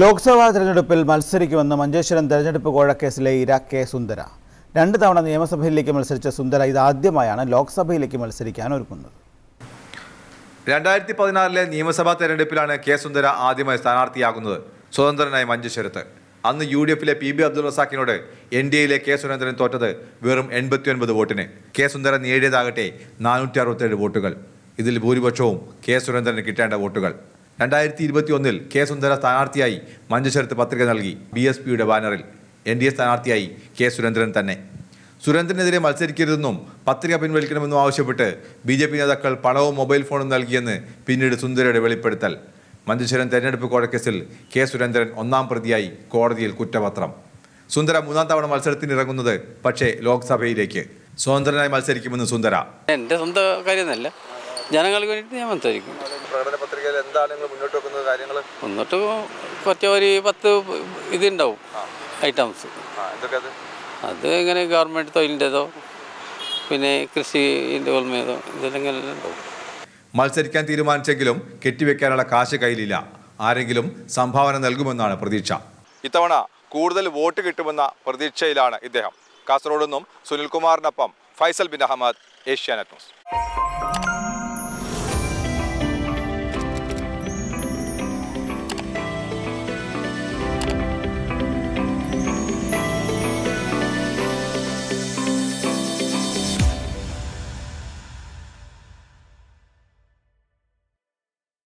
ലോക്സഭാ തെരഞ്ഞെടുപ്പിൽ മത്സരിക്കുമെന്ന് മഞ്ചേശ്വരം തെരഞ്ഞെടുപ്പ് കോഴക്കേസിലെ ഇര കെ സുന്ദര രണ്ട് തവണ നിയമസഭയിലേക്ക് മത്സരിച്ച സുന്ദര ഇതാദ്യമായാണ് ലോക്സഭയിലേക്ക് മത്സരിക്കാൻ ഒരുക്കുന്നത് രണ്ടായിരത്തി പതിനാറിലെ നിയമസഭാ തെരഞ്ഞെടുപ്പിലാണ് കെ സുന്ദര ആദ്യമായി സ്ഥാനാർത്ഥിയാകുന്നത് സ്വതന്ത്രനായി മഞ്ചേശ്വരത്ത് അന്ന് യു ഡി എഫിലെ പി ബി അബ്ദുൾ റസാഖിനോട് എൻ ഡി എയിലെ കെ സുരേന്ദ്രൻ തോറ്റത് വെറും എൺപത്തിയൊൻപത് വോട്ടിന് കെ സുന്ദരൻ നേടിയതാകട്ടെ നാനൂറ്റി അറുപത്തേഴ് വോട്ടുകൾ ഇതിൽ ഭൂരിപക്ഷവും കെ സുരേന്ദ്രന് കിട്ടേണ്ട വോട്ടുകൾ രണ്ടായിരത്തി ഇരുപത്തി ഒന്നിൽ കെ സുന്ദര സ്ഥാനാർത്ഥിയായി മഞ്ചേശ്വരത്ത് പത്രിക നൽകി ബി എസ് പിയുടെ ബാനറിൽ എൻ ഡി എ സ്ഥാനാർത്ഥിയായി കെ സുരേന്ദ്രൻ തന്നെ സുരേന്ദ്രനെതിരെ മത്സരിക്കരുതെന്നും പത്രിക പിൻവലിക്കണമെന്നും ആവശ്യപ്പെട്ട് ബി ജെ പി നേതാക്കൾ പണവും മൊബൈൽ ഫോണും നൽകിയെന്ന് പിന്നീട് സുന്ദരയുടെ വെളിപ്പെടുത്തൽ മഞ്ചേശ്വരം തെരഞ്ഞെടുപ്പ് കോടക്കേസിൽ കെ സുരേന്ദ്രൻ ഒന്നാം പ്രതിയായി കോടതിയിൽ കുറ്റപത്രം സുന്ദര മൂന്നാം തവണ മത്സരത്തിന് ഇറങ്ങുന്നത് പക്ഷേ ലോക്സഭയിലേക്ക് സ്വതന്ത്രനായി മത്സരിക്കുമെന്ന് സുന്ദര എൻ്റെ സ്വന്തം കാര്യമൊന്നുമല്ല ജനങ്ങൾക്ക് വേണ്ടിയിട്ട് ഞാൻ മത്സരിക്കും പത്രികയിൽ എന്താണ് നിങ്ങൾ മുന്നോട്ട് വെക്കുന്നത് കാര്യങ്ങൾ മുന്നോട്ട് പറ്റിയ ഒരു പത്ത് ഇതുണ്ടാവും ഐറ്റംസ് അത് ഇങ്ങനെ ഗവൺമെന്റ് തൊഴിലിൻ്റെതോ പിന്നെ കൃഷിന്റെ ഓർമ്മയതോ ഇതെല്ലാം ഉണ്ടാവും മത്സരിക്കാൻ തീരുമാനിച്ചെങ്കിലും കെട്ടിവെക്കാനുള്ള കാശ് കയ്യിലില്ല ആരെങ്കിലും സംഭാവന നൽകുമെന്നാണ് പ്രതീക്ഷ ഇത്തവണ കൂടുതൽ വോട്ട് കിട്ടുമെന്ന പ്രതീക്ഷയിലാണ് ഇദ്ദേഹം കാസർഗോഡ് നിന്നും സുനിൽകുമാറിനൊപ്പം ഫൈസൽ ബിൻ അഹമ്മദ് ഏഷ്യാനെറ്റ് ന്യൂസ്